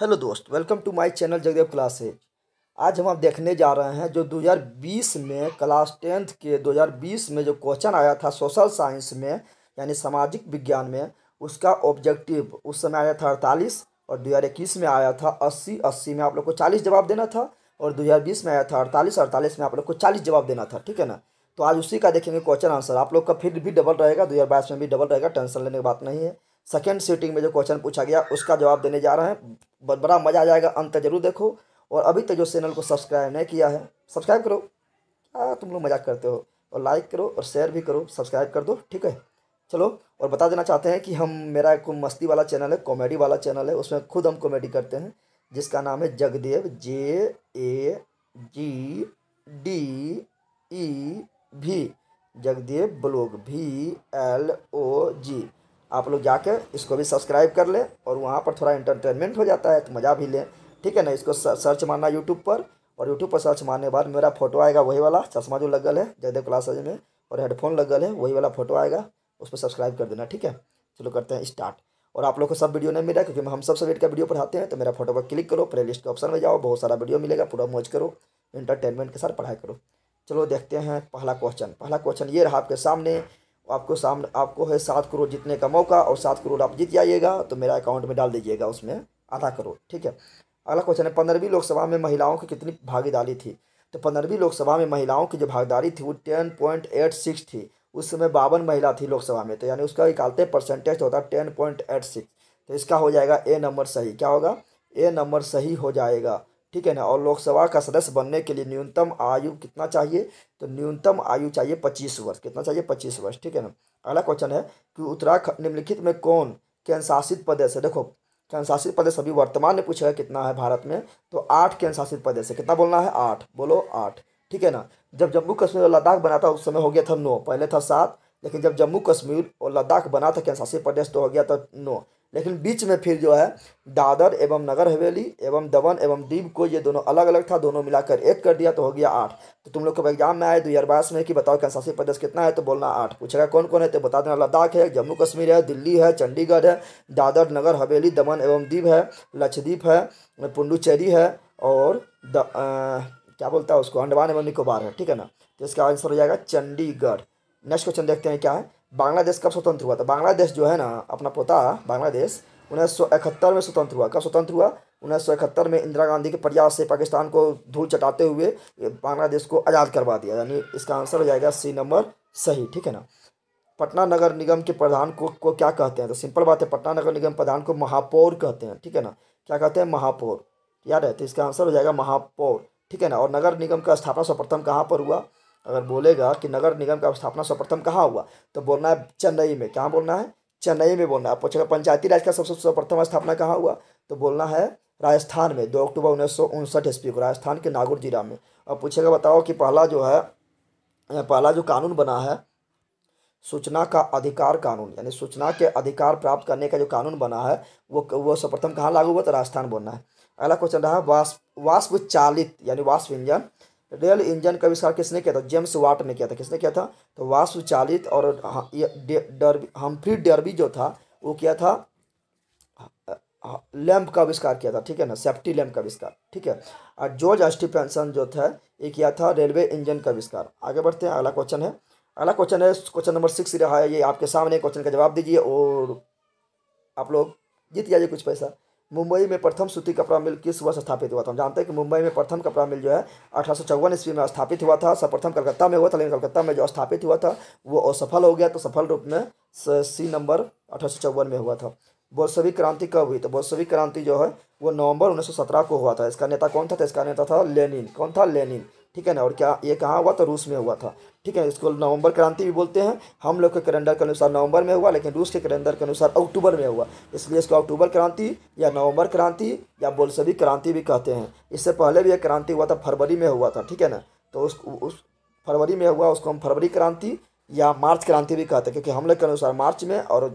hello दोस्त welcome to my channel Jagdev classes आज हम आप देखने जा रहे हैं जो 2020 में क्लास टेंथ के 2020 में जो क्वेश्चन आया था सोशल साइंस में यानी सामाजिक विज्ञान में उसका ऑब्जेक्टिव उस समय आया था अड़तालीस और 2021 में आया था अस्सी अस्सी में आप लोग को चालीस जवाब देना था और 2020 में आया था अड़तालीस अड़तालीस में आप लोग को चालीस जवाब देना था ठीक है ना तो आज उसी का देखेंगे क्वेश्चन आंसर आप लोग का फिर भी डबल रहेगा दो में भी डबल रहेगा टेंशन लेने की बात नहीं है सेकेंड सेटिंग में जो क्वेश्चन पूछा गया उसका जवाब देने जा रहे हैं बड़ा मज़ा आ जाएगा अंत जरूर देखो और अभी तक जो चैनल को सब्सक्राइब नहीं किया है सब्सक्राइब करो क्या तुम लोग मजाक करते हो और लाइक करो और शेयर भी करो सब्सक्राइब कर दो ठीक है चलो और बता देना चाहते हैं कि हम मेरा एक मस्ती वाला चैनल है कॉमेडी वाला चैनल है उसमें खुद हम कॉमेडी करते हैं जिसका नाम है जगदेव जे ए जी डी ई भी जगदेव ब्लॉग भी एल ओ जी आप लोग जाके इसको भी सब्सक्राइब कर लें और वहाँ पर थोड़ा इंटरटेनमेंट हो जाता है तो मज़ा भी लें ठीक है ना इसको सर्च मारना यूट्यूब पर और यूट्यूब पर सर्च मारने के बाद मेरा फोटो आएगा वही वाला चश्मा जो लगल है जयदेव क्लास में और हेडफोन लगल है वही वाला फोटो आएगा उस पर सब्सक्राइब कर देना ठीक है चलो करते हैं स्टार्ट और आप लोग को सब वीडियो नहीं मिला क्योंकि हम सब सबमिट का वीडियो पढ़ाते हैं तो मेरा फोटो पर क्लिक करो प्ले लिस्ट के ऑप्शन में जाओ बहुत सारा वीडियो मिलेगा पूरा मौज करो इंटरटेनमेंट के साथ पढ़ाई करो चलो देखते हैं पहला क्वेश्चन पहला क्वेश्चन ये रहा आपके सामने आपको सामने आपको है सात करोड़ जीतने का मौका और सात करोड़ आप जीत जाइएगा तो मेरा अकाउंट में डाल दीजिएगा उसमें आधा करोड़ ठीक है अगला क्वेश्चन है पंद्रहवीं लोकसभा में महिलाओं की कितनी भागीदारी थी तो पंद्रहवीं लोकसभा में महिलाओं की जो भागीदारी थी वो टेन पॉइंट एट सिक्स थी उस समय बावन महिला थी लोकसभा में तो यानी उसका निकालते परसेंटेज तो होता है टेन पॉइंट एट सिक्स तो इसका हो जाएगा ए नंबर सही क्या होगा ए नंबर सही हो जाएगा ठीक है ना और लोकसभा का सदस्य बनने के लिए न्यूनतम आयु कितना चाहिए तो न्यूनतम आयु चाहिए पच्चीस वर्ष कितना चाहिए पच्चीस वर्ष ठीक है ना अगला क्वेश्चन है कि उत्तराखंड निम्नलिखित में कौन केंद्रशासित प्रदेश है देखो केंद्रशासित प्रदेश अभी वर्तमान में है कितना है भारत में तो आठ केंद्रशासित प्रदेश है कितना बोलना है आठ बोलो आठ ठीक है ना जब जम्मू कश्मीर और लद्दाख बना था उस समय हो गया था नौ पहले था सात लेकिन जब जम्मू कश्मीर और लद्दाख बना था केंद्रशासित प्रदेश तो हो गया था नौ लेकिन बीच में फिर जो है दादर एवं नगर हवेली एवं दमन एवं दीप को ये दोनों अलग अलग था दोनों मिलाकर एक कर दिया तो हो गया आठ तो तुम लोग को एग्जाम में आए दो हज़ार बाईस में कि बताओ क्या शासित प्रदेश कितना है तो बोलना आठ पूछेगा कौन कौन है तो बता देना लद्दाख है जम्मू कश्मीर है दिल्ली है चंडीगढ़ है दादर नगर हवेली दमन एवं दीप है लक्षद्वीप है पुंडुचेरी है और द, आ, क्या बोलता है उसको अंडमान एवं निकोबार है ठीक है ना तो इसका आंसर हो जाएगा चंडीगढ़ नेक्स्ट क्वेश्चन देखते हैं क्या है बांग्लादेश कब स्वतंत्र हुआ था तो बांग्लादेश जो है ना अपना पोता बांग्लादेश उन्नीस सौ इकहत्तर में स्वतंत्र हुआ कब स्वतंत्र हुआ उन्नीस सौ इकहत्तर में इंदिरा गांधी के प्रयास से पाकिस्तान को धूल चटाते हुए बांग्लादेश को आज़ाद करवा दिया यानी इसका आंसर हो जाएगा सी नंबर सही ठीक है ना पटना नगर निगम के प्रधान को को क्या कहते हैं तो सिंपल बात है पटना नगर निगम प्रधान को महापौर कहते हैं ठीक है ना क्या कहते हैं महापौर याद है तो इसका आंसर हो जाएगा महापौर ठीक है ना और नगर निगम का स्थापना सर्वप्रथम कहाँ पर हुआ अगर बोलेगा कि नगर निगम का स्थापना सर्वप्रथम कहाँ हुआ तो बोलना है चेन्नई में कहाँ बोलना है चेन्नई में बोलना है पूछेगा पंचायती राज का सबसे सर्वप्रथम स्थापना कहाँ हुआ तो बोलना है राजस्थान में दो अक्टूबर उन्नीस सौ उनसठ ईस्वी को राजस्थान के नागौर जिला में और पूछेगा बताओ कि पहला जो है पहला जो कानून बना है सूचना का अधिकार कानून यानी सूचना के अधिकार प्राप्त करने का जो कानून बना है वो वो सर्वप्रथम कहाँ लागू हुआ तो राजस्थान बोलना है अगला क्वेश्चन रहा वाष्प वाष्प चालित यानी वाष्प इंजन रेल इंजन का आविष्कार किसने किया था जेम्स वाट ने किया था किसने किया था तो वास्वचालित और डरबी हम्फ्री डरबी जो था वो किया था हाँ, लैम्प का आविष्कार किया था ठीक है ना सेफ्टी लैम्प का आविष्कार ठीक है और जॉर्ज स्टीफेंसन जो था ये किया था रेलवे इंजन का आविष्कार आगे बढ़ते हैं अगला क्वेश्चन है अगला क्वेश्चन है क्वेश्चन नंबर सिक्स रहा है ये आपके सामने क्वेश्चन का जवाब दीजिए और आप लोग जीत जाइए कुछ पैसा मुंबई में प्रथम सूती कपड़ा मिल किस वर्ष स्थापित हुआ था हम जानते हैं कि मुंबई में प्रथम कपड़ा मिल जो है अठारह सौ चौवन ईस्वी में स्थापित हुआ था सर्वप्रथम कलकत्ता में हुआ था लेकिन कलकत्ता में जो स्थापित हुआ था वो असफल हो गया तो सफल रूप में सी नंबर अठारह सौ चौवन में हुआ था बोलसवी क्रांति कब हुई तो बोलसवी क्रांति जो है वो नवंबर उन्नीस सौ सत्रह को हुआ था इसका नेता कौन था तो इसका नेता था लेनिन कौन था लेनिन ठीक है ना और क्या ये कहाँ हुआ तो रूस में हुआ था ठीक है इसको नवंबर क्रांति भी बोलते हैं हम लोग के कैलेंडर के अनुसार नवंबर में हुआ लेकिन रूस के कैलेंडर के अनुसार अक्टूबर में हुआ इसलिए इसको अक्टूबर क्रांति या नवंबर क्रांति या बोलसवी क्रांति भी कहते हैं इससे पहले भी यह क्रांति हुआ था फरवरी में हुआ था ठीक है ना तो उस उस फरवरी में हुआ उसको हम फरवरी क्रांति या मार्च क्रांति भी कहते हैं क्योंकि हम लोग के अनुसार मार्च में और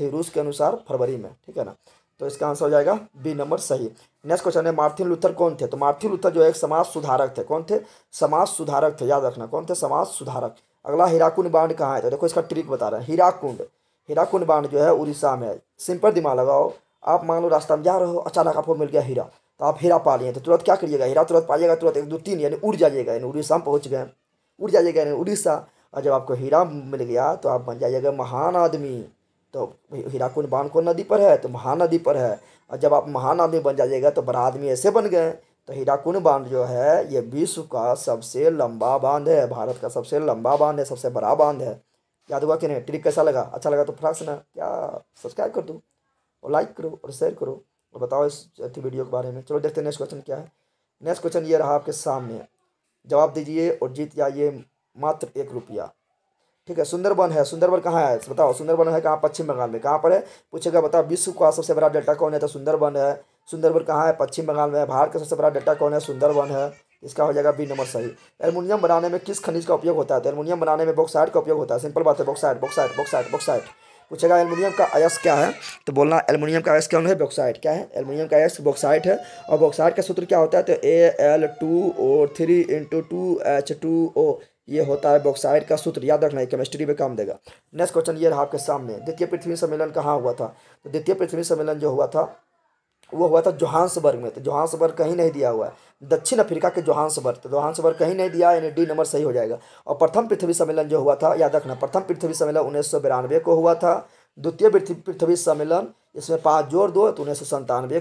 रूस के अनुसार फरवरी में ठीक है ना तो इसका आंसर हो जाएगा बी नंबर सही नेक्स्ट क्वेश्चन है मार्थिन लूथर कौन थे तो मार्थिन लूथर जो है समाज सुधारक थे कौन थे समाज सुधारक थे याद रखना कौन थे समाज सुधारक अगला हीराकुंड बांड कहाँ है तो देखो इसका ट्रिक बता रहे हैं हीराकुंड हीराकुंड बांड जो है उड़ीसा में सिंपल दिमाग लगाओ आप मान लो रास्ता में जा रहे हो अचानक आपको मिल गया हीरा तो आप हीरा पा लिए तो तुरंत क्या करिएगा हीरा तुरंत पाइएगा तुरंत एक दो तीन यानी उड़ जाइएगा यानी उड़ीसा में पहुँच गए उड़ जाइएगा यानी उड़ीसा और जब आपको हीरा मिल गया तो आप बन जाइएगा महान आदमी तो हीराकुंड बांध कौन नदी पर है तो महानदी पर है और जब आप महान आदमी बन जाइएगा तो बड़ा आदमी ऐसे बन गए तो हीराकुंड बांध जो है ये विश्व का सबसे लंबा बांध है भारत का सबसे लंबा बांध है सबसे बड़ा बांध है याद हुआ कि नहीं ट्रिक कैसा लगा अच्छा लगा तो फ्राक ना क्या सब्सक्राइब कर दो और लाइक करो और शेयर करो और बताओ इस वीडियो के बारे में चलो देखते हैं नेक्स्ट क्वेश्चन क्या है नेक्स्ट क्वेश्चन ये रहा आपके सामने जवाब दीजिए और जीत जाइए मात्र एक रुपया ठीक है सुंदरबन है सुंदरबन कहाँ है बताओ सुंदरबन है कहाँ पश्चिम बंगाल में कहाँ पर है पूछेगा बताओ विश्व का सबसे बड़ा डेल्टा कौन है तो सुंदरबन है सुंदरबन कहाँ है पश्चिम बंगाल में भारत का सबसे बड़ा डेल्टा कौन है सुंदरबन है इसका हो जाएगा बी नंबर सही एलमुनियम बनाने में किस खनिज का उपयोग होता है तो एलमुनियम बनाने में बॉक्साइड का उपयोग होता है सिंपल बात है बॉक्साइड बॉक्साइड बॉक्साइड बॉक्साइड पूछेगा एलमुनियम का अयस क्या है तो बोलना एलमुनियम का अयस क्या है बॉक्साइड क्या है एलमुनियम का अयस बॉक्साइड है और बॉक्साइड का सूत्र क्या होता है तो A L two O three into two H two O ये होता है बॉक्साइड का सूत्र याद रखना है केमिस्ट्री में काम देगा नेक्स्ट क्वेश्चन ये रहा आपके सामने द्वितीय पृथ्वी सम्मेलन कहाँ हुआ था तो द्वितीय पृथ्वी सम्मेलन जो हुआ था वो हुआ था जोहान्सबर्ग में तो जोहान्सबर्ग कहीं नहीं दिया हुआ है दक्षिण अफ्रीका के जोहान्सबर्ग तो जोहान्सबर्ग कहीं नहीं दिया यानी डी नंबर सही हो जाएगा और प्रथम पृथ्वी सम्मेलन जो हुआ था याद रखना प्रथम पृथ्वी सम्मेलन उन्नीस को हुआ था द्वितीय पृथ्वी सम्मेलन इसमें पाँच जोड़ दो तो उन्नीस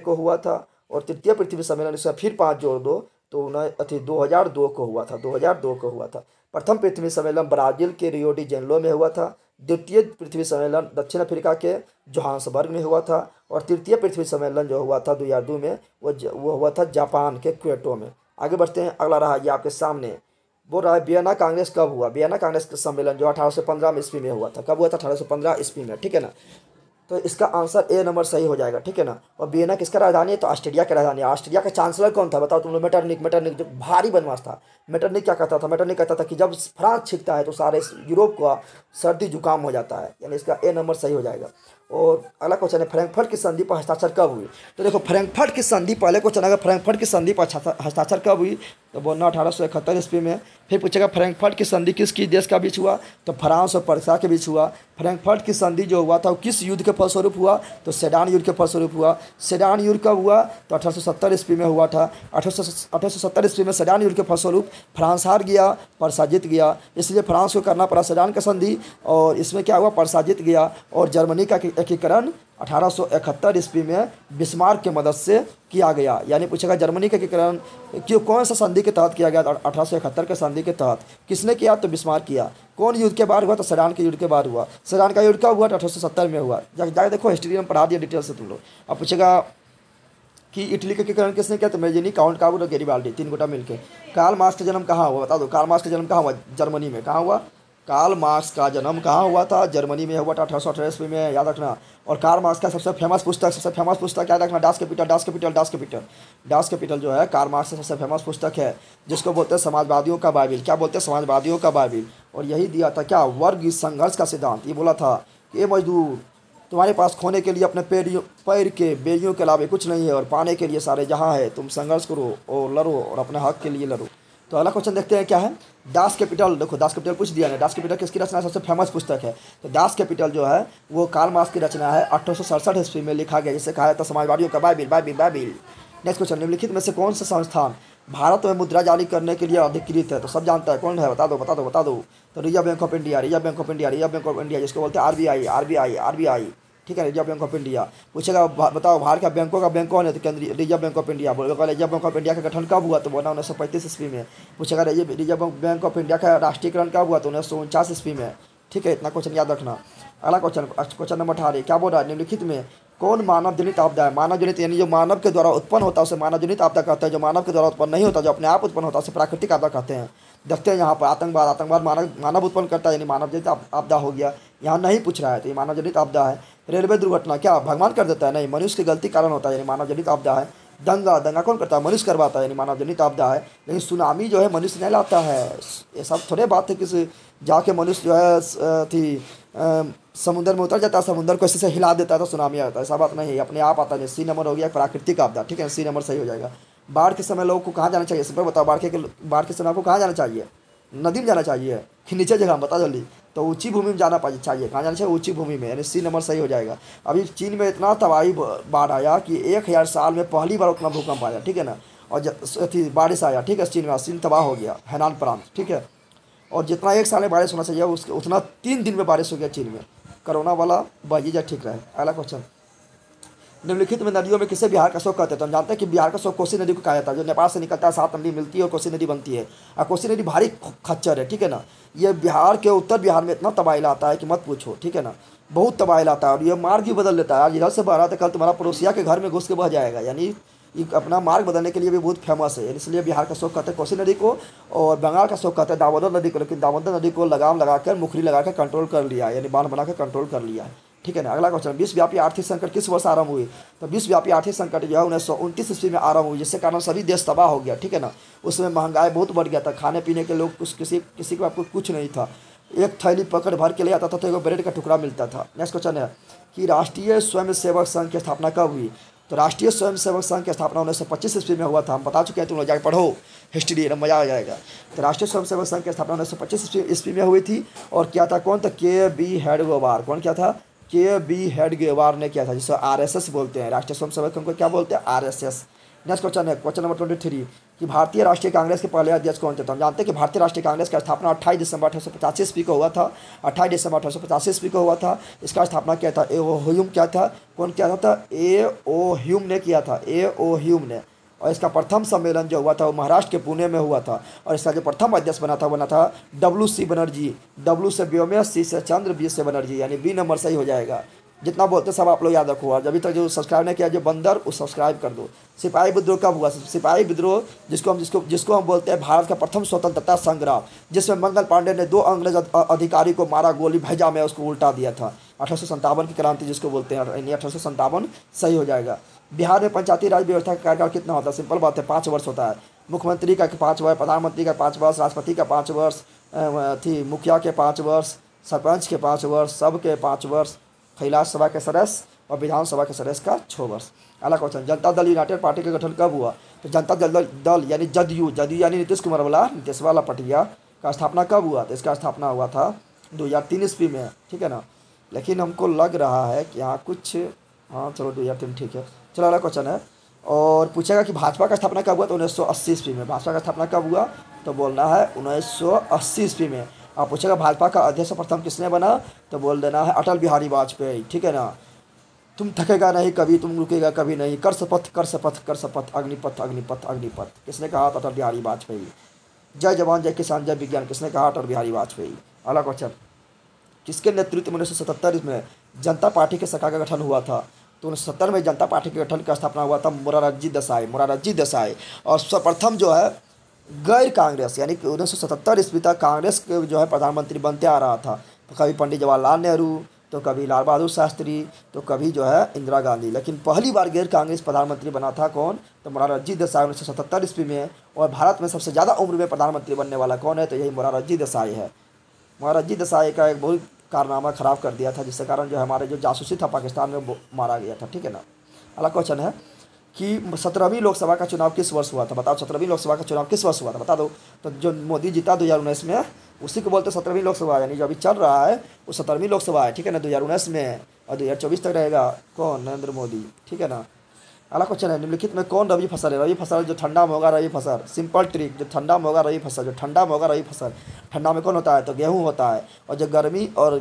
को हुआ था और तृतीय पृथ्वी सम्मेलन इसमें फिर पाँच जोड़ दो तो अथी 2002 को हुआ था 2002 को हुआ था प्रथम पृथ्वी सम्मेलन ब्राजील के रियो डी जेनलो में हुआ था द्वितीय पृथ्वी सम्मेलन दक्षिण अफ्रीका के जोहान्सबर्ग में हुआ था और तृतीय पृथ्वी सम्मेलन जो हुआ था दो में वो वो हुआ था जापान के क्वेटो में आगे बढ़ते हैं अगला रहा ये आपके सामने वो रहा बियना कांग्रेस कब हुआ बियना कांग्रेस का सम्मेलन जो अठारह सौ पंद्रह में ईस्वी में हुआ था कब हुआ था अठारह सौ पंद्रह ईस्वी में ठीक है ना तो इसका आंसर ए नंबर सही हो जाएगा ठीक है ना और वियना किसका राजधानी है तो ऑस्ट्रेलिया की राजधानी है ऑस्ट्रेलिया का चांसलर कौन था बताओ तुम लोग मेटरनिक मेटरनिक जो भारी बनवास था मेटरनिक क्या कहता था मेटरनिक कहता था कि जब फ्रांस छीकता है तो सारे यूरोप का सर्दी जुकाम हो जाता है यानी इसका ए नंबर सही हो जाएगा और अगला क्वेश्चन है फ्रैंकफर्ट की संधि पर हस्ताक्षर कब हुई तो देखो फ्रैंकफर्ट की संधि पहले क्वेश्चन अगर फ्रैंकफर्ट की संधि पर हस्ताक्षर कब हुई तो बोलना अठारह सौ इकहत्तर ईस्वी में फिर पूछेगा फ्रैंकफर्ट की संधि किस किस देश का बीच हुआ तो फ्रांस और परसा के बीच हुआ फ्रैंकफर्ट की संधि जो हुआ था वो किस युद्ध के फलस्वरूप हुआ तो सेडान युद्ध के फलस्वरूप हुआ सेडान युद्ध कब हुआ तो अठारह सौ सत्तर ईस्वी में हुआ था अठारह सौ सत्तर ईस्वी में सेडान युद्ध के फलस्वरूप फ्रांस हार गया परसा जीत गया इसलिए फ्रांस को करना पड़ा सेडान का संधि और इसमें क्या हुआ परसा जीत गया और जर्मनी का एकीकरण अठारह सौ इकहत्तर ईस्वी में बिस्मार्क की मदद से किया गया यानी पूछेगा जर्मनी के कारण क्यों कौन सा संधि के तहत किया गया अठारह सौ इकहत्तर के संधि के तहत किसने किया तो बिस्मार्क किया कौन युद्ध के बाद हुआ तो सरान के युद्ध के बाद हुआ सरान का युद्ध क्या हुआ तो अठारह सौ सत्तर में हुआ जाकर जा देखो हिस्ट्री में पढ़ा दिया डिटेल से तुम लोग अब पूछेगा कि इटली के कारण किसने किया तो मेजिनी काउंट काबू और गेरीबाल्डी तीन गोटा मिलकर कार्ल मार्क्स का जन्म कहाँ हुआ बता दो कार्ल मार्क्स का जन्म कहाँ हुआ जर्मनी में कहाँ हुआ कार्ल मार्क्स का जन्म कहाँ हुआ था जर्मनी में हुआ था अठारह सौ अठारह ईस्वी में याद रखना और कार्ल मार्क्स का सबसे फेमस पुस्तक सबसे फेमस पुस्तक याद रखना Das Kapital Das Kapital Das Kapital Das Kapital जो है कार्ल मार्क्स का सबसे फेमस पुस्तक है जिसको बोलते हैं समाजवादियों का बाइबिल क्या बोलते हैं समाजवादियों का बाइबिल और यही दिया था क्या वर्ग संघर्ष का सिद्धांत ये बोला था कि मजदूर तुम्हारे पास खोने के लिए अपने पैर पैर के बेड़ियों के अलावा कुछ नहीं है और पाने के लिए सारे जहाँ है तुम संघर्ष करो और लड़ो और अपने हक के लिए लड़ो तो अगला क्वेश्चन देखते हैं क्या है दास कैपिटल देखो दास कैपिटल पूछ दिया ना दास कैपिटल किसकी रचना सबसे फेमस पुस्तक है तो दास कैपिटल जो है वो काल मास की रचना है अठारह ईस्वी में लिखा गया जिसे कहा जाता है समाजवादियों का Bible Bible Bible next question निम्नलिखित में से कौन सा संस्थान भारत में मुद्रा जारी करने के लिए अधिकृत है तो सब जानता है कौन है बता दो बता दो बता दो तो Reserve Bank of India Reserve Bank of India Reserve Bank of India जिसको बोलते हैं R B I R B I R B I ठीक है रिजर्व बैंक ऑफ इंडिया पूछेगा बताओ भारत का बैंकों का बैंक कौन है तो केंद्रीय रिजर्व बैंक ऑफ इंडिया बोलेगा रिजर्व बैंक ऑफ इंडिया का गठन कब हुआ तो बोला उन्नीस सौ पैंतीस ईस्वी में पूछेगा रिजर्व बैंक ऑफ इंडिया का राष्ट्रीयकरण कब हुआ तो उन्नीस सौ उनचास ईस्वी में ठीक है इतना क्वेश्चन याद रखना अगला क्वेश्चन क्वेश्चन नंबर अठारह क्या बोल रहा है निम्नलिखित में कौन मानव जनित आपदा है मानव जनित यानी जो मानव के द्वारा उत्पन्न होता है उसे मानव जनित आपदा कहते हैं जो मानव के द्वारा उत्पन्न नहीं होता जो अपने आप उत्पन्न होता है उसे प्राकृतिक आपदा कहते हैं देखते हैं यहाँ पर आतंकवाद आतंकवाद मानव मानव उत्पन्न करता है यानी मानव जनित आपदा हो गया यहाँ नहीं पूछ रहा है तो ये मानव जनित आपदा है रेलवे दुर्घटना क्या भगवान कर देता है नहीं मनुष्य की गलती कारण होता है यानी मानव जनित आपदा है दंगा दंगा कौन करता है मनुष्य करवाता है यानी मानव जनित आपदा है लेकिन सुनामी जो है मनुष्य नहीं लाता है ये सब थोड़े बात है किसी जाके मनुष्य जो है थी समुद्र में उतर जाता है समुद्र को ऐसे से हिला देता है तो सुनामी आता है ऐसा बात नहीं है अपने आप आता है सी नंबर हो गया प्राकृतिक आपदा ठीक है सी नंबर सही हो जाएगा बाढ़ के समय लोगों को कहाँ जाना चाहिए इस बताओ बाढ़ के बाढ़ के समय आपको कहाँ जाना चाहिए नदी में जाना चाहिए कि नीचे जगह बता जल्दी तो ऊंची भूमि में जाना चाहिए कहाँ जाना चाहिए ऊंची भूमि में यानी सी नंबर सही हो जाएगा अभी चीन में इतना तबाही बाढ़ आया कि एक हज़ार साल में पहली बार उतना भूकंप आया ठीक है ना और अथी बारिश आया ठीक है चीन में चीन तबाह हो गया हैनान प्रांत ठीक है और जितना एक साल में बारिश होना चाहिए उसके उतना तीन दिन में बारिश हो गया चीन में कोरोना वाला बजीजा ठीक रहे अगला क्वेश्चन निम्नलिखित में नदियों में किसे बिहार का शोक कहते हैं तो हम जानते हैं कि बिहार का शोक कोसी नदी को कहा जाता है जो नेपाल से निकलता है सात नदी मिलती है और कोसी नदी बनती है और कोसी नदी भारी खच्चर है ठीक है ना ये बिहार के उत्तर बिहार में इतना तबाही लाता है कि मत पूछो ठीक है ना बहुत तबाही लाता है और ये मार्ग भी बदल लेता है आज इधर से बह रहा था कल तुम्हारा पड़ोसिया के घर में घुस के बह जाएगा यानी अपना मार्ग बदलने के लिए भी बहुत फेमस है इसलिए बिहार का शोक कहते हैं कोसी नदी को और बंगाल का शोक कहते हैं दामोदर नदी को लेकिन दामोदर नदी को लगाम लगाकर मुखरी लगाकर कंट्रोल कर लिया यानी बांध बनाकर कंट्रोल कर लिया है ठीक है ना अगला क्वेश्चन विश्वव्यापी आर्थिक संकट किस वर्ष आरंभ हुई तो विश्वव्यापी आर्थिक संकट जो है उन्नीस सौ ईस्वी में आरंभ हुई जिसके कारण सभी देश तबाह हो गया ठीक है ना उसमें महंगाई बहुत बढ़ गया था खाने पीने के लोग कुछ किसी किसी को आपको कुछ नहीं था एक थैली पकड़ भर के ले आता था तो एक ब्रेड का टुकड़ा मिलता था नेक्स्ट क्वेश्चन है कि राष्ट्रीय स्वयंसेवक संघ की स्थापना कब हुई तो राष्ट्रीय स्वयंसेवक संघ की स्थापना उन्नीस सौ पच्चीस ईस्वी में हुआ था हम बता चुके हैं तुम लोग जाकर पढ़ो हिस्ट्री मजा आ जाएगा तो राष्ट्रीय स्वयंसेवक संघ की स्थापना उन्नीस सौ पच्चीस ईस्वी में हुई थी और क्या था कौन था के बी हेडगोवार कौन क्या था के बी हेडगेवार ने किया था जिसे एस बोलते हैं राष्ट्रीय स्वयं सेवक संघ को क्या बोलते हैं R S S next question है क्वेश्चन नंबर ट्वेंटी थ्री कि भारतीय राष्ट्रीय कांग्रेस के पहले अध्यक्ष कौन थे तो हम जानते हैं कि भारतीय राष्ट्रीय कांग्रेस का स्थापना अट्ठाईस दिसंबर अठारह सौ पचास ईस्वी को हुआ था अट्ठाईस दिसंबर अठारह सौ पचास ईस्वी को हुआ था इसका स्थापना किया था ए ओ ह्यूम क्या था कौन क्या था ए ओ ह्यूम ने किया था ए ओ ह्यूम ने और इसका प्रथम सम्मेलन जो हुआ था वो महाराष्ट्र के पुणे में हुआ था और इसका जो प्रथम अध्यक्ष बना था बना था डब्लू सी बनर्जी डब्लू से व्योम्य सी से चंद्र बी से बनर्जी यानी बी नंबर सही हो जाएगा जितना बोलते सब आप लोग याद रखो और अभी तक जो सब्सक्राइब नहीं किया जो बंदर वो सब्सक्राइब कर दो सिपाही विद्रोह कब हुआ सिपाही विद्रोह जिसको हम जिसको जिसको हम बोलते हैं भारत का प्रथम स्वतंत्रता संग्राम जिसमें मंगल पांडे ने दो अंग्रेज अधिकारी को मारा गोली भेजा में उसको उल्टा दिया था अठारह की क्रांति जिसको बोलते हैं यानी अठारह सही हो जाएगा बिहार में पंचायती राज व्यवस्था का कार्यकाल कितना होता है सिंपल बात है पाँच वर्ष होता है मुख्यमंत्री का पाँच वर्ष प्रधानमंत्री का पाँच वर्ष राष्ट्रपति का पाँच वर्ष थी मुखिया के पाँच वर्ष सरपंच के पाँच वर्ष सब के पाँच वर्ष कैलाश सभा के सदस्य और विधानसभा के सदस्य का छः वर्ष अगला क्वेश्चन जनता दल यूनाइटेड पार्टी का गठन कब हुआ तो जनता दल दल यानी जदयू जदयू यानी नीतीश कुमार वाला नीतीश वाला पटिया का स्थापना कब हुआ तो इसका स्थापना हुआ था दो हज़ार तीन ईस्वी में ठीक है ना लेकिन हमको लग रहा है कि हाँ कुछ हाँ चलो दो हज़ार तीन ठीक है चलो अगला क्वेश्चन है और पूछेगा कि भाजपा का स्थापना कब हुआ तो उन्नीस सौ अस्सी ईस्वी में भाजपा का स्थापना कब हुआ तो बोलना है उन्नीस सौ अस्सी ईस्वी में आप पूछेगा भाजपा का अध्यक्ष प्रथम किसने बना तो बोल देना है अटल बिहारी वाजपेयी ठीक है ना तुम थकेगा नहीं कभी तुम रुकेगा कभी नहीं कर शपथ कर शपथ कर शपथ अग्निपथ अग्निपथ अग्निपथ किसने कहा अटल बिहारी वाजपेयी जय जवान जय किसान जय विज्ञान किसने कहा अटल बिहारी वाजपेयी अगला क्वेश्चन किसके नेतृत्व में उन्नीस सौ सतहत्तर में जनता पार्टी के सरकार का गठन हुआ था तो उन्नीस सत्तर में जनता पार्टी के गठन का स्थापना हुआ था मोरारजी देसाई मोरारजी देसाई और सर्वप्रथम जो है गैर कांग्रेस यानी कि उन्नीस सौ सतहत्तर ईस्वी तक कांग्रेस के जो है प्रधानमंत्री बनते आ रहा था कभी पंडित जवाहरलाल नेहरू तो कभी लाल बहादुर शास्त्री तो कभी जो है इंदिरा गांधी लेकिन पहली बार गैर कांग्रेस प्रधानमंत्री बना था कौन तो मोरारजी देसाई उन्नीस सौ सतहत्तर ईस्वी में और भारत में सबसे ज़्यादा उम्र में प्रधानमंत्री बनने वाला कौन है तो यही मोरारजी देसाई है मोरारजी देसाई का एक बहुत कारनामा ख़राब कर दिया था जिसके कारण जो हमारे जो जासूसी था पाकिस्तान में मारा गया था ठीक है ना अगला क्वेश्चन है कि सत्रहवीं लोकसभा का चुनाव किस वर्ष हुआ था बताओ सत्रहवीं लोकसभा का चुनाव किस वर्ष हुआ था बता दो तो जो मोदी जीता दो हज़ार उन्नीस में उसी को बोलते सत्रहवीं लोकसभा यानी जो अभी चल रहा है वो सत्रहवीं लोकसभा है ठीक है ना दो हज़ार उन्नीस में और दो हज़ार चौबीस तक रहेगा कौन नरेंद्र मोदी ठीक है ना अगला क्वेश्चन है निम्नलिखित में कौन रबी फसल है रबी फसल जो ठंडा में होगा रबी फसल सिंपल ट्रिक जो ठंडा में होगा रबी फसल जो ठंडा में होगा रबी फसल ठंडा में कौन होता है तो गेहूँ होता है और जो गर्मी और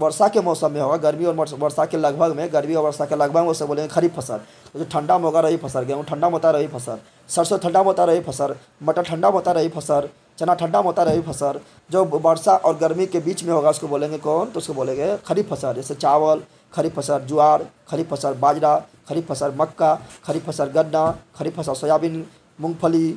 वर्षा के मौसम में होगा गर्मी और वर्षा के लगभग में गर्मी और वर्षा के लगभग में उसे बोलेंगे खरीफ फसल तो जो ठंडा में होगा रही फसल गेहूँ ठंडा में होता रही फसल सरसों ठंडा में होता रही फसल मटर ठंडा में होता रही फसल चना ठंडा में होता रही फसल जो वर्षा और गर्मी के बीच में होगा उसको बोलेंगे कौन तो उसको बोलेंगे खरीफ फसल जैसे चावल खरीफ फसल ज्वार खरीफ फसल बाजरा खरीफ फसल मक्का खरीफ फसल गन्ना खरीफ फसल सोयाबीन मूंगफली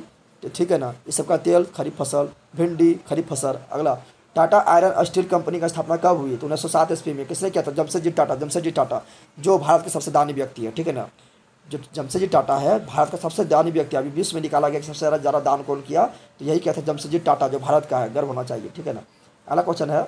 ठीक है ना इस सबका तेल खरीफ फसल भिंडी खरीफ फसल अगला टाटा आयरन स्टील कंपनी का स्थापना कब हुई तो उन्नीस सौ सात ईस्वी में किसने किया था जमशेदजी टाटा जमशेदजी टाटा जो भारत के सबसे दानी व्यक्ति है ठीक है ना जो जमशेदजी टाटा है भारत का सबसे दानी व्यक्ति अभी विश्व में निकाला गया कि सबसे ज़्यादा दान कौन किया तो यही कहता है जमशेदजी टाटा जो भारत का है गर्व होना चाहिए ठीक है ना अगला क्वेश्चन है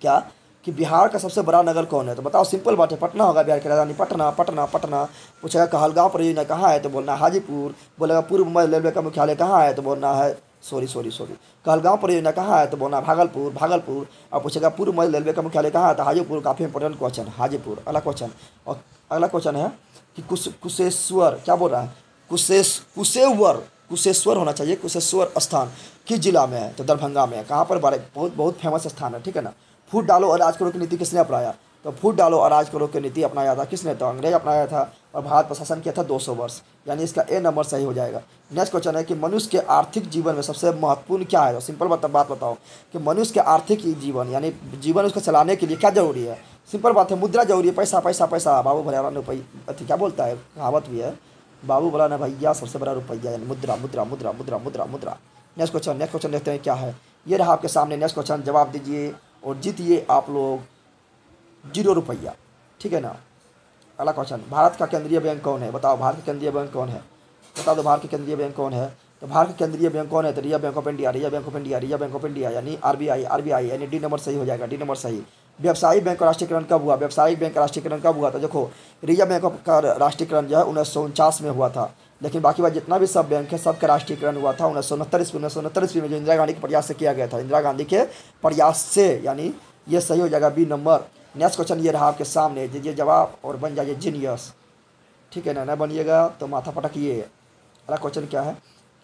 क्या कि बिहार का सबसे बड़ा नगर कौन है तो बताओ सिंपल बात है पटना होगा बिहार की राजधानी पटना पटना पटना पूछेगा कहलगांव परियोजना कहाँ है तो बोलना हाजीपुर बोलेगा पूर्व मुंबई रेलवे का मुख्यालय कहाँ है तो बोलना है सॉरी सॉरी सॉरी कहलगांव परियोजना कहाँ है तो बोलना भागलपुर भागलपुर और पूछेगा पूर्व मध्य रेलवे का मुख्यालय कहाँ है तो हाजीपुर काफ़ी इंपॉर्टेंट क्वेश्चन हाजीपुर अगला क्वेश्चन और अगला क्वेश्चन है कि कुश कुशेश्वर क्या बोल रहा है कुशेश कुशेवर कुशेश्वर होना चाहिए कुशेश्वर स्थान किस जिला में है तो दरभंगा में है कहाँ पर बारे बहुत बहुत फेमस स्थान है ठीक है ना फूट डालो और राज करो की नीति किसने अपनाया तो फूट डालो और राज करो की नीति अपनाया था किसने तो अंग्रेज अपनाया था और भारत प्रशासन किया था 200 वर्ष यानी इसका ए नंबर सही हो जाएगा नेक्स्ट क्वेश्चन है कि मनुष्य के आर्थिक जीवन में सबसे महत्वपूर्ण क्या है तो सिंपल बात बताओ कि मनुष्य के आर्थिक जीवन यानी जीवन उसको चलाने के लिए क्या जरूरी है सिंपल बात है मुद्रा जरूरी है पैसा पैसा पैसा बाबू भले ने अथी क्या बोलता है कहावत भी है बाबू भला ना भैया सबसे बड़ा रुपया यानी मुद्रा मुद्रा मुद्रा मुद्रा मुद्रा मुद्रा नेक्स्ट क्वेश्चन नेक्स्ट क्वेश्चन देखते हैं क्या है ये रहा आपके सामने नेक्स्ट क्वेश्चन जवाब दीजिए और जीतिए आप लोग जीरो रुपया ठीक है ना अगला क्वेश्चन भारत का केंद्रीय बैंक कौन है बताओ भारत का केंद्रीय बैंक कौन है बता दो भारत का केंद्रीय बैंक कौन है तो भारत का केंद्रीय बैंक कौन है तो Reserve Bank of India Reserve Bank of India Reserve Bank of India यानी R B I R B I यानी डी नंबर सही हो जाएगा डी नंबर सही व्यावसायिक बैंक का राष्ट्रीयकरण कब हुआ व्यावसायिक बैंक का राष्ट्रीयकरण कब हुआ था देखो रिजर्व बैंक का राष्ट्रीयकरण जो है उन्नीस में हुआ था लेकिन बाकी बात जितना भी सब बैंक है सबका राष्ट्रीयकरण हुआ था उन्नीस सौ उनहत्तर ईस्वी उन्नीस सौ उनहत्तर ईस्वी में जो इंदिरा गांधी के प्रयास से किया गया था इंदिरा गांधी के प्रयास से यानी ये सही हो जाएगा बी नंबर नेक्स्ट क्वेश्चन ये रहा आपके सामने दीजिए जवाब और बन जाइए जीनियस ठीक है ना ना बनिएगा तो माथा पटक ये अगला क्वेश्चन क्या है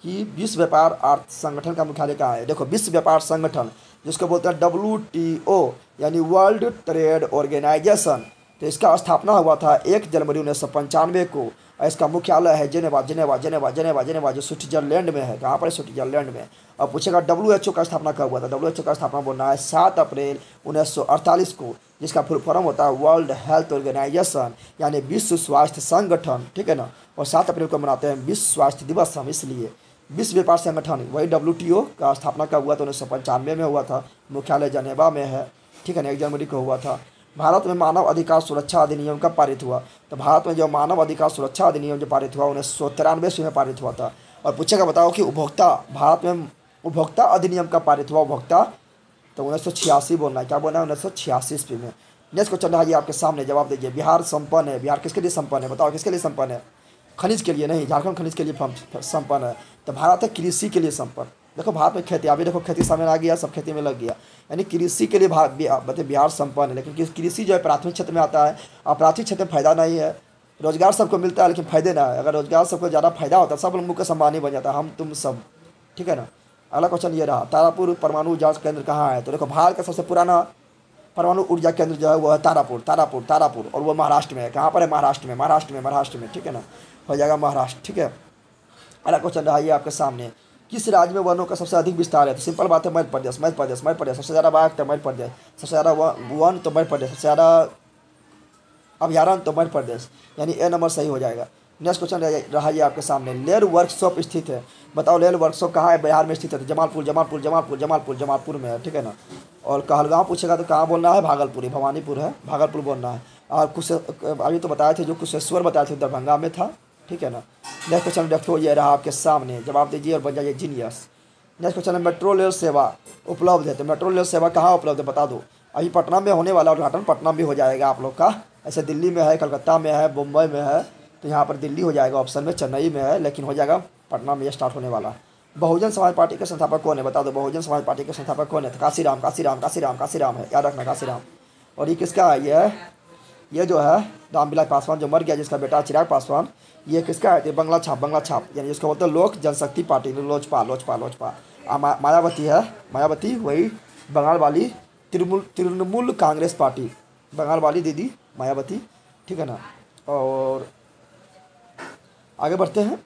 कि विश्व व्यापार अर्थ संगठन का मुख्यालय कहाँ है देखो विश्व व्यापार संगठन जिसको बोलते हैं डब्ल्यू टी ओ यानी वर्ल्ड ट्रेड ऑर्गेनाइजेशन तो इसका स्थापना हुआ था एक जनवरी उन्नीस सौ पंचानवे को इसका मुख्यालय है Geneva Geneva Geneva Geneva Geneva जो स्विट्जरलैंड में है कहाँ पर स्विट्जरलैंड में और पूछेगा डब्ल्यू एच ओ का स्थापना कब हुआ था डब्ल्यू एच ओ का स्थापना बोलना है सात अप्रैल उन्नीस सौ अड़तालीस को जिसका फुल फॉर्म होता है वर्ल्ड हेल्थ ऑर्गेनाइजेशन यानी विश्व स्वास्थ्य संगठन ठीक है ना और सात अप्रैल को मनाते हैं विश्व स्वास्थ्य दिवस हम इसलिए विश्व व्यापार संगठन वही डब्ल्यू का स्थापना कब हुआ था तो उन्नीस सौ पंचानवे में हुआ था मुख्यालय जनेवा में है ठीक है ना एक जनवरी को हुआ था भारत में मानव अधिकार सुरक्षा अधिनियम कब पारित हुआ तो भारत में जो मानव अधिकार सुरक्षा अधिनियम जो पारित हुआ उन्नीस सौ तिरानवे ईस्वी में पारित हुआ था और पूछेगा बताओ कि उपभोक्ता भारत में उपभोक्ता अधिनियम कब पारित हुआ उपभोक्ता तो उन्नीस सौ छियासी बोलना है क्या बोलना है उन्नीस सौ छियासी ईस्वी में नेक्स्ट क्वेश्चन रहा आपके सामने जवाब दीजिए बिहार संपन्न है बिहार किसके लिए संपन्न है बताओ किसके लिए संपन्न है खनिज के लिए नहीं झारखंड खनिज के लिए संपन्न है तो भारत है कृषि के लिए संपन्न देखो भारत में खेती अभी देखो खेती सामने आ गया सब खेती में लग गया यानी कृषि के लिए भारत हाँ, मतलब बिहार संपन्न है लेकिन कृषि जो है प्राथमिक क्षेत्र में आता है और प्राथमिक क्षेत्र में फायदा नहीं है रोजगार सबको मिलता है लेकिन फायदे ना है अगर रोजगार सबको ज़्यादा फायदा होता सब लोग मुख्य सम्मानी बन जाता हम तुम सब ठीक है ना अगला क्वेश्चन ये रहा तारापुर परमाणु ऊर्जा केंद्र कहाँ है तो देखो भारत का सबसे पुराना परमाणु ऊर्जा केंद्र जो है वो है तारापुर तारापुर तारापुर और वो महाराष्ट्र में है कहाँ पर है महाराष्ट्र में महाराष्ट्र में महाराष्ट्र में ठीक है ना हो जाएगा महाराष्ट्र ठीक है अगला क्वेश्चन रहा है आपके सामने किस राज्य में वनों का सबसे अधिक विस्तार है तो सिंपल बात है मध्य प्रदेश मध्य प्रदेश मध्य प्रदेश सबसे ज़्यादा बाघ तो मध्य प्रदेश सबसे ज़्यादा वन तो मध्य प्रदेश सबसे ज़्यादा अभ्यारण्य तो मध्य प्रदेश यानी ए नंबर सही हो जाएगा नेक्स्ट क्वेश्चन रहा है आपके सामने लेर वर्कशॉप स्थित है बताओ लेर वर्कशॉप कहाँ है बिहार में स्थित है तो जमालपुर जमालपुर जमालपुर जमालपुर जमालपुर में है ठीक है ना और कहलगांव पूछेगा तो कहाँ बोलना है भागलपुर भवानीपुर है भागलपुर बोलना है और कुछ अभी तो बताए थे जो कुशेश्वर बताए थे दरभंगा में था ठीक है ना नेक्स्ट क्वेश्चन नंबर हो ये रहा आपके सामने जवाब दीजिए और बन जाइए जीनियस नेक्स्ट क्वेश्चन है मेट्रो रेल सेवा उपलब्ध है तो मेट्रो रेल सेवा कहाँ उपलब्ध है बता दो अभी पटना में होने वाला उद्घाटन पटना में हो जाएगा आप लोग का ऐसे दिल्ली में है कलकत्ता में है मुंबई में है तो यहाँ पर दिल्ली हो जाएगा ऑप्शन में चेन्नई में है लेकिन हो जाएगा पटना में स्टार्ट होने वाला बहुजन समाज पार्टी के संस्थापक कौन है बता दो बहुजन समाज पार्टी के संस्थापक कौन है काशी राम काशी राम काशी राम काशी राम है याद रखना काशीराम और ये किसका है ये ये जो है रामविलास पासवान जो मर गया जिसका बेटा चिराग पासवान ये किसका है बंगला छाप बंगला छाप यानी जिसको बोलते हैं लोक जनशक्ति पार्टी लोजपा लोजपा लोजपा मायावती है मायावती वही बंगाल वाली तृणमूल तृणमूल कांग्रेस पार्टी बंगाल वाली दीदी मायावती ठीक है ना और आगे बढ़ते हैं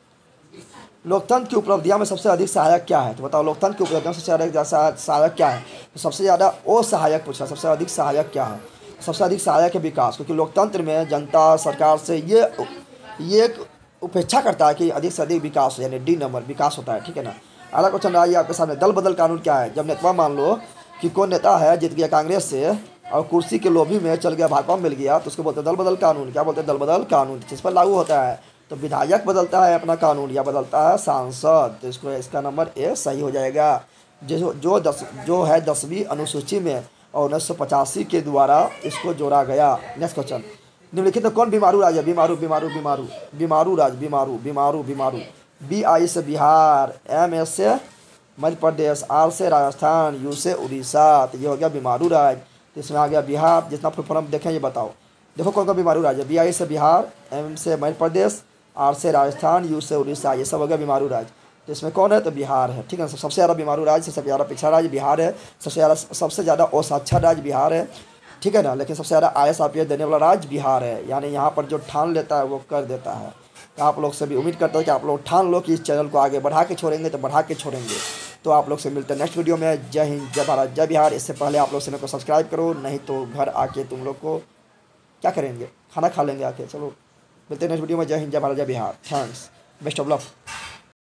लोकतंत्र की उपलब्धियाँ में सबसे अधिक सहायक क्या है तो बताओ लोकतंत्र की उपलब्धियाँ तो सबसे अधिक सहायक क्या है सबसे ज़्यादा असहायक पूछा सबसे अधिक सहायक क्या है सबसे अधिक सहायक है विकास क्योंकि लोकतंत्र में जनता सरकार से ये ये एक उपेक्षा करता है कि अधिक से अधिक विकास यानी डी नंबर विकास होता है ठीक है ना अगला क्वेश्चन रहा आपके सामने दल बदल कानून क्या है जब नेतवा मान लो कि कौन नेता है जीत गया कांग्रेस से और कुर्सी के लोभी में चल गया भाजपा में मिल गया तो उसको बोलते हैं दल बदल कानून क्या बोलते हैं दल बदल कानून जिस पर लागू होता है तो विधायक बदलता है अपना कानून या बदलता है सांसद तो इसको इसका नंबर ए सही हो जाएगा जो जो दस जो है दसवीं अनुसूची में और उन्नीस के द्वारा इसको जोड़ा गया नेक्स्ट क्वेश्चन निम्नलिखित कौन बीमारू राज्य बीमारू बीमारू बीमारू बीमारू राज बीमारू बीमारू बीमारू बी आई से बिहार एम एस से मध्य प्रदेश आर से राजस्थान यू से उड़ीसा तो ये हो गया बीमारू राज तो इसमें आ गया बिहार जितना फॉर्म देखें ये बताओ देखो कौन कौन बीमारू राज्य बी आई से बिहार एम से मध्य प्रदेश आर से राजस्थान यू से उड़ीसा ये सब हो गया बीमारू राज्य तो इसमें कौन है तो बिहार है ठीक है सबसे ज़्यादा बीमारू राज्य सबसे ज़्यादा पिछड़ा राज्य बिहार है सबसे ज़्यादा सबसे ज़्यादा असाक्षर राज्य बिहार है ठीक है ना लेकिन सबसे ज़्यादा आई एस देने वाला राज्य बिहार है यानी यहाँ पर जो ठान लेता है वो कर देता है तो आप लोग से भी उम्मीद करता है कि आप लोग ठान लो कि इस चैनल को आगे बढ़ा के छोड़ेंगे तो बढ़ा के छोड़ेंगे तो आप लोग से मिलते हैं नेक्स्ट वीडियो में जय हिंद जय भारत जय बिहार इससे पहले आप लोग चैनल को सब्सक्राइब करो नहीं तो घर आके तुम लोग को क्या करेंगे खाना खा लेंगे आके चलो मिलते हैं नेक्स्ट वीडियो में जय हिंद जय भारत जय Bihar thanks best of luck